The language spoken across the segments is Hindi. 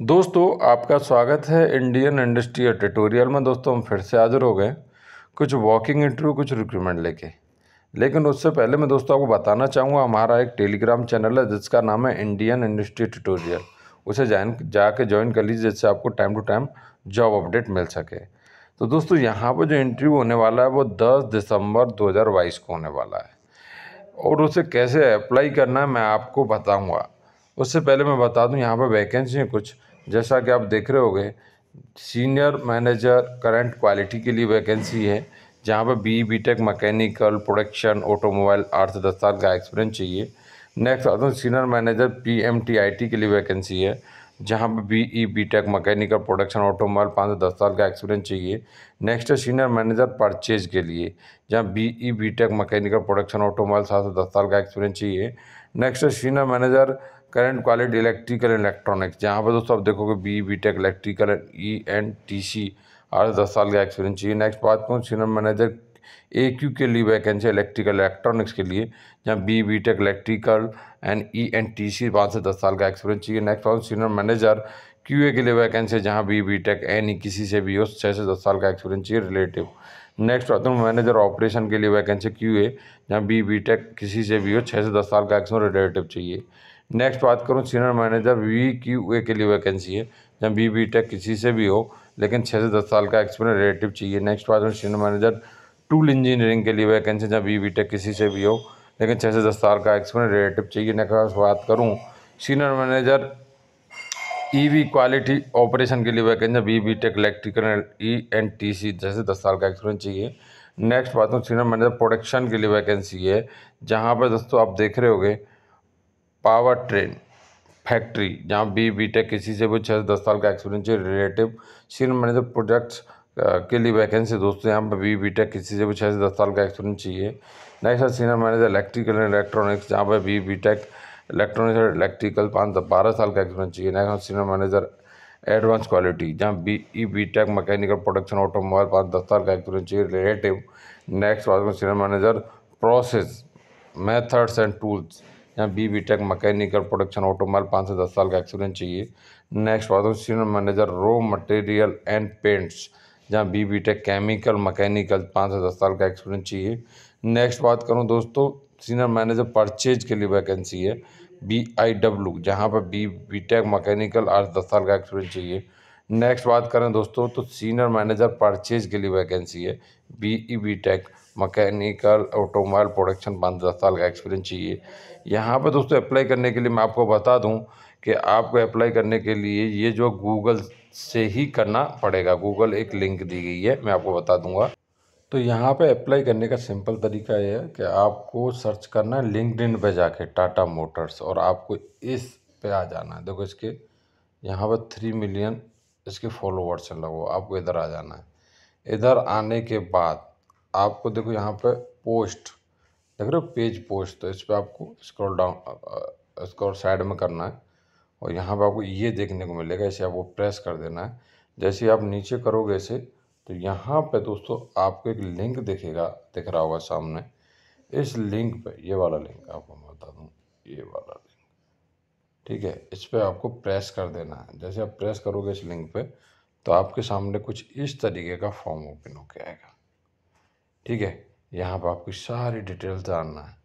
दोस्तों आपका स्वागत है इंडियन इंडस्ट्री और ट्यूटोरियल में दोस्तों हम फिर से हाजिर हो गए कुछ वॉकिंग इंटरव्यू कुछ रिक्रूटमेंट लेके लेकिन उससे पहले मैं दोस्तों आपको बताना चाहूँगा हमारा एक टेलीग्राम चैनल है जिसका नाम है इंडियन इंडस्ट्री ट्यूटोरियल उसे जॉइन जाके ज्वाइन कर लीजिए जिससे आपको time to time job update मिल सके तो दोस्तों यहाँ पर जो इंटरव्यू होने वाला है वो दस दिसंबर दो को होने वाला है और उसे कैसे अप्लाई करना है मैं आपको बताऊँगा उससे पहले मैं बता दूं यहाँ पर वैकेंसी हैं कुछ जैसा कि आप देख रहे होगे सीनियर मैनेजर करंट क्वालिटी के लिए वैकेंसी है जहाँ पर B B tech mechanical production automobile आठ से दस साल का एक्सपीरियंस चाहिए नेक्स्ट आता हूँ senior manager P M T I T के लिए वैकेंसी है जहाँ पर B E B tech mechanical production automobile पाँच से दस साल का एक्सपीरियंस चाहिए नेक्स्ट है सीनियर मैनेजर परचेज के लिए जहाँ B E B tech mechanical production automobile सात से दस साल का एक्सपीरियंस चाहिए नेक्स्ट है senior manager current quality electrical and electronics जहाँ पर दोस्तों आप देखोगे B B tech electrical and E N T C आठ दस साल का एक्सपीरियंस चाहिए नेक्स्ट बात करूँ सीनियर मैनेजर ए क्यू के लिए वैकेंसी इलेक्ट्रिकल इलेक्ट्रॉनिक्स के लिए जहाँ B B tech electrical and E and T C पाँच से दस साल का एक्सपीरियंस चाहिए नेक्स्ट बात सीनियर मैनेजर क्यू ए के लिए वैकेंसी जहाँ B B tech N E किसी से भी हो छः से दस साल का एक्सपीरियंस चाहिए रिलेटिव नेक्स्ट बात हूँ मैनेजर ऑपरेशन के लिए वैकेंसी क्यू ए जहाँ बी बी टेक किसी से भी हो छः से दस साल का एक्सपीरियंस रिलेटिव चाहिए नेक्स्ट बात करूँ senior manager V Q A के लिए वैकेंसी है जहाँ बी बी टेक किसी से भी हो लेकिन छः से दस साल का एक्सपीरियंस रिलेटिव चाहिए नेक्स्ट बात करूँ सीनियर मैनेजर टूल इंजीनियरिंग के लिए वैकेंसी जहाँ बी बी टेक किसी से भी हो लेकिन छः से दस साल का एक्सपीरियंस रिलेटिव चाहिए नेक्स्ट बात करूँ senior manager EV quality operation के लिए vacancy B B tech electrical E and T C जैसे दस साल का एक्सपीरियंस चाहिए नेक्स्ट बात हूँ सीनियर मैनेजर प्रोडक्शन के लिए वैकेंसी है जहाँ पर दोस्तों आप देख रहे गए पावर ट्रेन फैक्ट्री जहाँ बी बी टेक किसी से भी छः से दस साल का एक्सपीरियंस रिलेटिव सीनियर मैनेजर तो प्रोजेक्ट्स के लिए वैकेंसी दोस्तों यहाँ पर बी बी टेक किसी से भी छः से दस साल का एक्सपीरियंस चाहिए नेक्स्ट है सीनियर मैनेजर तो इलेक्ट्रिकल एंड इलेक्ट्रॉनिक्स जहाँ पर बी बी टेक इलेक्ट्रॉनिक्स और इलेक्ट्रिकल पाँच बारह साल का एक्सपीरियंस चाहिए next senior manager advance quality जहाँ B E B tech mechanical production automobile पाँच दस साल का एक्सपीरियंस चाहिए रिलेटिव नेक्स्ट बाद senior manager process methods and tools यहाँ B B tech mechanical production automobile पाँच से दस साल का एक्सपीरियंस चाहिए नेक्स्ट बात हो senior manager raw material and paints जहाँ B B tech chemical mechanical पाँच से दस साल का एक्सपीरियंस चाहिए नेक्स्ट बात करूँ दोस्तों सीनियर मैनेजर परचेज के लिए वैकेंसी है बी आई डब्ल्यू जहाँ पर बी बी टेक मकैनिकल आठ दस साल का एक्सपीरियंस चाहिए नेक्स्ट बात करें दोस्तों तो सीनियर मैनेजर परचेज के लिए वैकेंसी है B E B tech mechanical automobile production पाँच दस साल का एक्सपीरियंस चाहिए यहाँ पे दोस्तों अप्लाई करने के लिए मैं आपको बता दूँ कि आपको अप्लाई करने के लिए ये जो गूगल से ही करना पड़ेगा गूगल एक लिंक दी गई है मैं आपको बता दूँगा तो यहाँ पे अप्लाई करने का सिंपल तरीका यह है कि आपको सर्च करना है लिंकड पे जाके टाटा मोटर्स और आपको इस पे आ जाना है देखो इसके यहाँ पर थ्री मिलियन इसके फॉलोवर्स हैं लोगों आपको इधर आ जाना है इधर आने के बाद आपको देखो यहाँ पर पोस्ट देख रहे हो पेज पोस्ट तो इस पर आपको स्क्रॉल डाउन स्क्रॉल साइड में करना है और यहाँ पर आपको ये देखने को मिलेगा इसे आपको प्रेस कर देना है जैसे आप नीचे करोगे इसे तो यहाँ पे दोस्तों आपको एक लिंक दिखेगा दिख रहा होगा सामने इस लिंक पे ये वाला लिंक आपको मैं बता दूँ ये वाला लिंक ठीक है इस पर आपको प्रेस कर देना है जैसे आप प्रेस करोगे इस लिंक पे तो आपके सामने कुछ इस तरीके का फॉर्म ओपन होके आएगा ठीक है यहाँ पर आपकी सारी डिटेल्स डालना है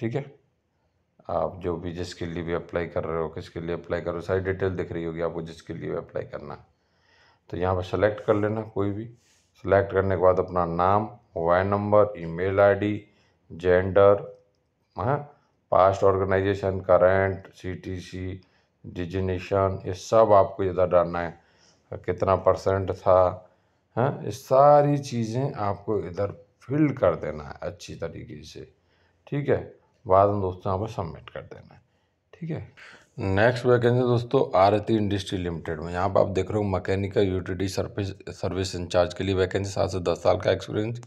ठीक है आप जो भी जिसके लिए भी अप्लाई कर रहे हो किसके लिए अप्लाई कर रहे हो सारी डिटेल दिख रही होगी आपको जिसके लिए भी अप्लाई करना है तो यहाँ पर सेलेक्ट कर लेना कोई भी सेलेक्ट करने के बाद अपना नाम mobile number email ID gender हाँ past organization T CTC designation ये सब आपको इधर डालना है कितना परसेंट था हैं हाँ, ये सारी चीज़ें आपको इधर फिल कर देना है अच्छी तरीके से ठीक है बाद में दोस्तों यहाँ पर सबमिट कर देना है ठीक है नेक्स्ट वैकेंसी दोस्तों आरती इंडस्ट्री लिमिटेड में यहाँ पर आप देख रहे हो mechanical utility service service incharge के लिए वैकेंसी सात से दस साल का experience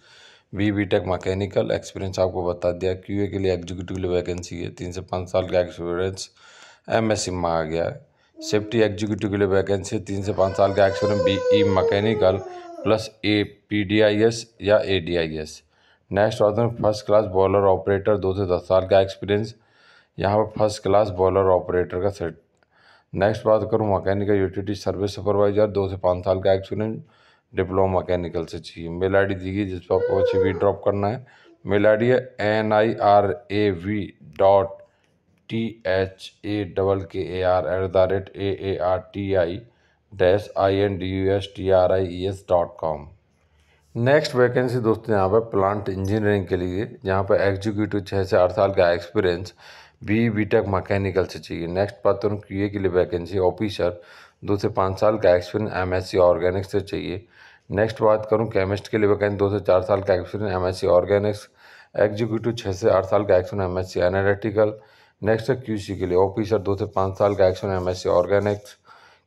B B tech mechanical experience आपको बता दिया क्यू के लिए एग्जीक्यूटिव के लिए वैकेंसी है तीन से पाँच साल का एक्सपीरियंस एम एस में आ गया है सेफ्टी एग्जीक्यूटिव के लिए वैकेंसी है तीन से पाँच साल का experience B E mechanical plus A P D I S या A D I S next option first class boiler operator दो से दस साल का एक्सपीरियंस यहाँ पर फर्स्ट क्लास बॉलर ऑपरेटर का सेट नेक्स्ट बात करूँ मकैनिकल यूटिलिटी सर्विस सुपरवाइजर दो से पाँच साल का एक्सपीरियंस डिप्लोमा मकैनिकल से चाहिए मेल आई डी दीजिए जिस पर आपको अच्छी भी ड्रॉप करना है मेल आई डी है N I R A V dot T H A double K A R at the rate A A R T I dash I N D U S T R I E S dot com next vacancy दोस्तों यहाँ पर प्लांट इंजीनियरिंग के लिए यहाँ पर एग्जीक्यूटिव छः से आठ साल का experience B B tech mechanical से चाहिए नेक्स्ट बात उन तो क्यू के लिए वैकेंसी ऑफिसर दो से पाँच साल का experience M S C organics से चाहिए नेक्स्ट बात करूँ केमिस्ट के लिए वैकेंसी दो से चार साल का experience M S C organics executive छः से आठ साल का experience M S C analytical next है क्यू के लिए ऑफिसर दो से पाँच साल का experience M S C organics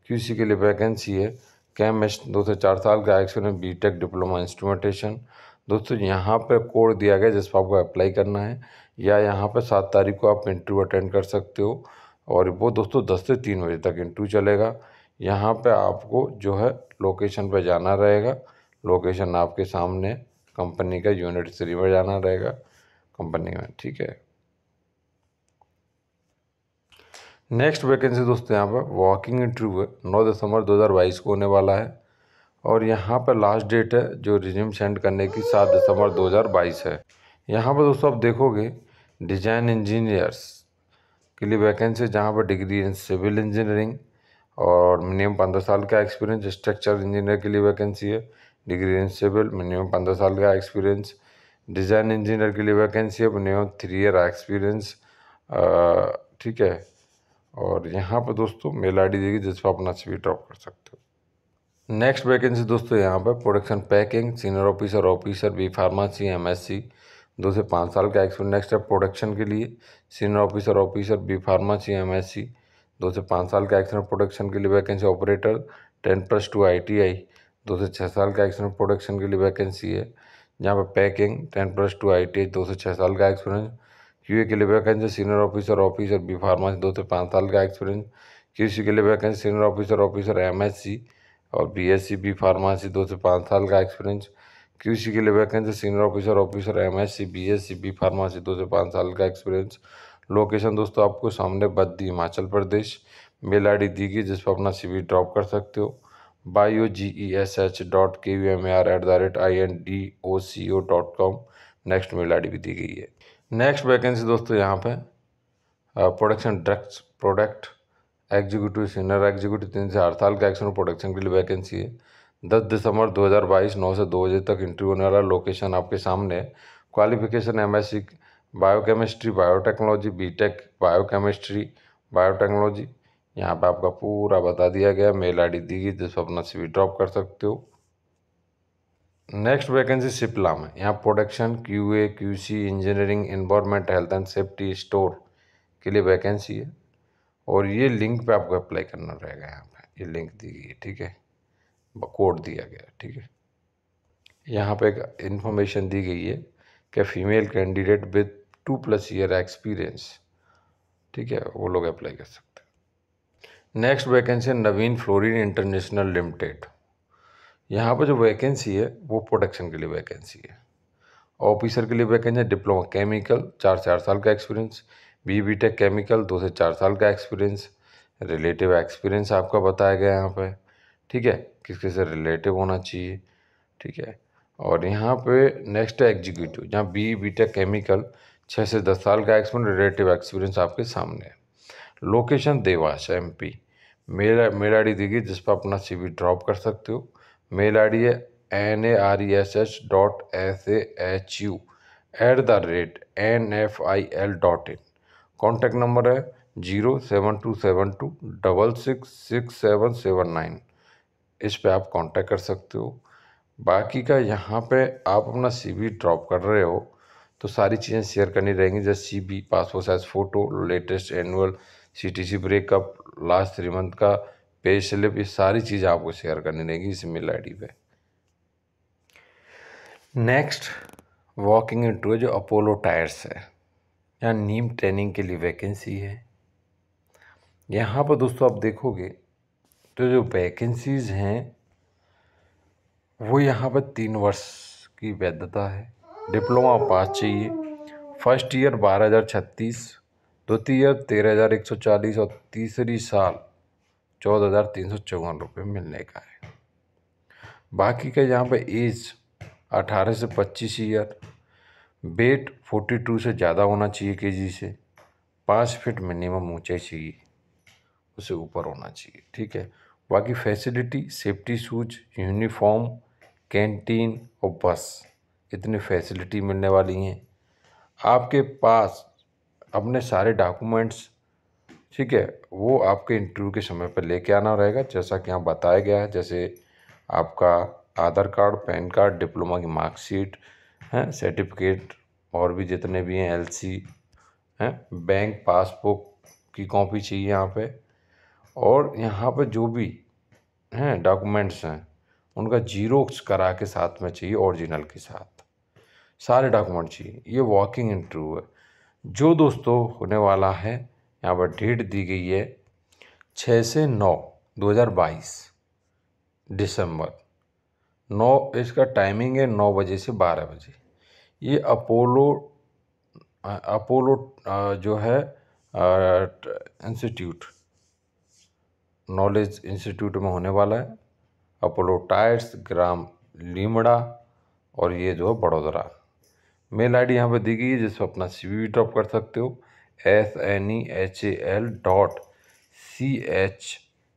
QC के लिए वैकेंसी है कैम एच दो से चार साल का experience B tech diploma instrumentation दोस्तों यहाँ पर कोड दिया गया जिस पर आपको अप्लाई करना है या यहाँ पर सात तारीख को आप इंटरव्यू अटेंड कर सकते हो और वो दोस्तों दस से तीन बजे तक इंटरव्यू चलेगा यहाँ पे आपको जो है लोकेशन पे जाना रहेगा लोकेशन आपके सामने कंपनी का यूनिट थ्री में जाना रहेगा कंपनी में ठीक है नेक्स्ट वैकेंसी दोस्तों यहाँ पर वॉकिंग इंटरव्यू है नौ दिसंबर 2022 को होने वाला है और यहाँ पर लास्ट डेट है जो रिज्यूम सेंड करने की सात दिसंबर 2022 है यहाँ पर दोस्तों आप देखोगे डिजाइन इंजीनियर्स के लिए वैकेंसी जहाँ पर डिग्री इन सिविल इंजीनियरिंग और मिनिमम पंद्रह साल का एक्सपीरियंस स्ट्रक्चर इंजीनियर के लिए वैकेंसी है डिग्री इन सिविल मिनिमम पंद्रह साल का एक्सपीरियंस डिज़ाइन इंजीनियर के लिए वैकेंसी है मिनिमम थ्री ईयर एक्सपीरियंस ठीक है और यहाँ पर दोस्तों मेल आई डी देगी जिस पर अपना सी ड्रॉप कर सकते हो नेक्स्ट वैकेंसी दोस्तों यहाँ पर production packing senior officer officer B pharmacy M S C दो से पाँच साल का एक्सपीरियंस नेक्स्ट है प्रोडक्शन के लिए senior officer officer B pharmacy M S C दो से पाँच साल का एक्सपीरियंस प्रोडक्शन के लिए vacancy operator ten plus two I T I दो से छः साल का एक्सपीरियंस प्रोडक्शन के लिए वैकेंसी है यहाँ पर packing ten plus two I T I दो से छः साल का एक्सपीरियंस क्यू के लिए vacancy senior officer officer B pharmacy दो से पाँच साल का एक्सपीरियंस क्यू के लिए vacancy senior officer officer M और B S C B pharmacy दो से पाँच साल का एक्सपीरियंस क्यू के लिए vacancy senior officer officer M S C B S C B pharmacy दो से पाँच साल का एक्सपीरियंस लोकेशन दोस्तों आपको सामने Baddi Himachal Pradesh mail I D दी गई जिस पर अपना सीवी ड्रॉप कर सकते हो bio G E S H dot K U M A R at the rate I N D O C O dot com next mail I D भी दी गई है नेक्स्ट वैकेंसी दोस्तों यहाँ पे production drugs product executive senior executive तीन से आठ साल का एक्शन प्रोडक्शन के लिए वैकेंसी है दस दिसंबर 2022 नौ से दो बजे तक इंटरव्यू होने वाला लोकेशन आपके सामने है qualification M S C biochemistry biotechnology B tech biochemistry biotechnology यहाँ पे आपका पूरा बता दिया गया मेल आईडी दी गई जिस अपना सी ड्रॉप कर सकते हो नेक्स्ट वैकेंसी सिप्ला में यहाँ production Q A Q C engineering environment health and safety store के लिए वैकेंसी है और ये लिंक पे आपको अप्लाई करना रहेगा यहाँ पे ये लिंक दी गई है ठीक है कोड दिया गया ठीक है यहाँ पे एक इन्फॉर्मेशन दी गई है कि female candidate with two plus year experience ठीक है वो लोग अप्लाई कर सकते हैं next vacancy Navin Fluorine International Limited यहाँ पर जो वैकेंसी है वो प्रोडक्शन के लिए वैकेंसी है ऑफिसर के लिए वैकेंसी है डिप्लोमा केमिकल चार चार साल का experience B B tech chemical दो से चार साल का एक्सपीरियंस रिलेटिव एक्सपीरियंस आपका बताया गया यहाँ पर ठीक है किस किस से रिलेटिव होना चाहिए ठीक है और यहाँ पे नेक्स्ट है एग्जीक्यूटिव जहाँ बी बी टेक केमिकल छः से दस साल का एक्सपीरियंस रिलेटिव एक्सपीरियंस आपके सामने है लोकेशन देवास पी मेरा मेरा डी देगी जिस पर अपना सी ड्रॉप कर सकते हो मेल आई डी है N A R E S H dot S A H U at the rate N F I L dot in contact number है zero seven two seven two double six six seven seven nine इस पर आप कॉन्टैक्ट कर सकते हो बाकी का यहाँ पे आप अपना सीवी ड्रॉप कर रहे हो तो सारी चीज़ें शेयर करनी रहेंगी जैसे C V passport size photo latest annual C T C breakup last three month का पे स्लिप ये सारी चीज़ आपको शेयर करनी रहेगी इस मेल आई पे नेक्स्ट वॉकिंग इंटू जो अपोलो टायर्स है यहाँ नीम ट्रेनिंग के लिए वैकेंसी है यहाँ पर दोस्तों आप देखोगे तो जो वैकेंसीज़ हैं वो यहाँ पर तीन वर्ष की वैधता है डिप्लोमा पास चाहिए फर्स्ट ईयर बारह हज़ार छत्तीस द्वितीय ईयर तेरह हज़ार एक सौ चालीस और तीसरी साल चौदह हज़ार तीन सौ चौवन रुपये मिलने का है बाकी का यहाँ पर एज अठारह से पच्चीस ईयर वेट फोर्टी टू से ज़्यादा होना चाहिए के जी से पाँच फीट मिनिमम ऊँचाई चाहिए उसे ऊपर होना चाहिए ठीक है बाकी facility safety shoes uniform canteen और बस इतनी फैसिलिटी मिलने वाली हैं आपके पास अपने सारे डॉक्यूमेंट्स ठीक है वो आपके इंटरव्यू के समय पर लेके आना रहेगा जैसा कि यहाँ बताया गया है जैसे आपका Aadhaar card pan card diploma की मार्कशीट हैं सर्टिफिकेट और भी जितने भी हैं एलसी हैं बैंक पासबुक की कॉपी चाहिए यहाँ पे और यहाँ पे जो भी हैं डॉक्यूमेंट्स हैं उनका जीरोक्स करा के साथ में चाहिए ओरिजिनल के साथ सारे डॉक्यूमेंट चाहिए ये वॉकिंग इंटरव्यू है जो दोस्तों होने वाला है यहाँ पर डेट दी गई है छः से नौ दो हज़ार बाईस दिसंबर नौ इसका टाइमिंग है नौ बजे से बारह बजे ये अपोलो अपोलो जो है इंस्टीट्यूट नॉलेज इंस्टीट्यूट में होने वाला है अपोलो टायर्स ग्राम लीमड़ा और ये जो है बड़ोदरा मेल आईडी यहाँ पर दी गई है जिसमें अपना सीवी ड्रॉप कर सकते हो S N E H A L dot C H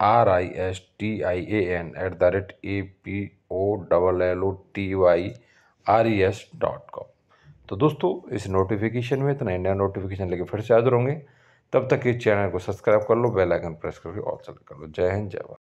R I S T I A N at the rate A P O double L O T Y R E S dot com तो दोस्तों इस नोटिफिकेशन में इतना नया नोटिफिकेशन लेके फिर से हाजिर होंगे तब तक इस चैनल को सब्सक्राइब कर लो बेल आइकन प्रेस करके ऑल सेलेक्ट कर लो जय हिंद जय भारत